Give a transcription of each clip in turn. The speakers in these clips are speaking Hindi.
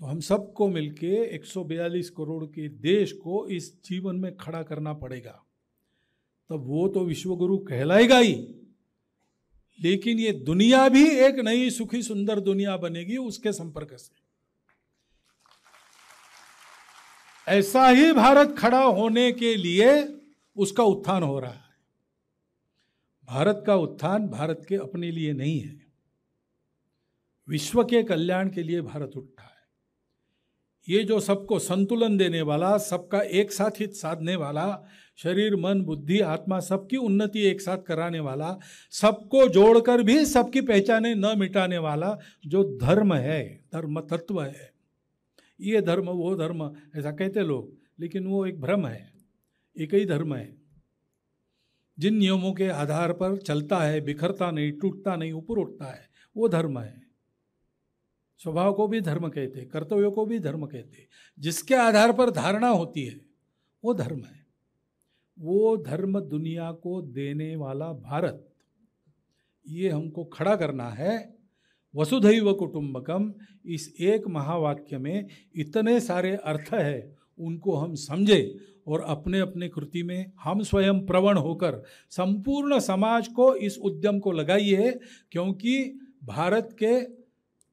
तो हम सबको मिलके 142 करोड़ के देश को इस जीवन में खड़ा करना पड़ेगा तब वो तो विश्वगुरु कहलाएगा ही लेकिन ये दुनिया भी एक नई सुखी सुंदर दुनिया बनेगी उसके संपर्क से ऐसा ही भारत खड़ा होने के लिए उसका उत्थान हो रहा है भारत का उत्थान भारत के अपने लिए नहीं है विश्व के कल्याण के लिए भारत उठा है ये जो सबको संतुलन देने वाला सबका एक साथ हित साधने वाला शरीर मन बुद्धि आत्मा सबकी उन्नति एक साथ कराने वाला सबको जोड़कर भी सबकी पहचाने न मिटाने वाला जो धर्म है धर्म तत्व है ये धर्म वो धर्म ऐसा कहते लोग लेकिन वो एक भ्रम है एक ही धर्म है जिन नियमों के आधार पर चलता है बिखरता नहीं टूटता नहीं ऊपर उठता है वो धर्म है स्वभाव को भी धर्म कहते हैं कर्तव्य को भी धर्म कहते हैं जिसके आधार पर धारणा होती है वो धर्म है वो धर्म दुनिया को देने वाला भारत ये हमको खड़ा करना है वसुधैव कुटुंबकम इस एक महावाक्य में इतने सारे अर्थ है उनको हम समझे और अपने अपने कृति में हम स्वयं प्रवण होकर संपूर्ण समाज को इस उद्यम को लगाइए क्योंकि भारत के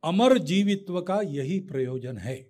अमर जीवित्व का यही प्रयोजन है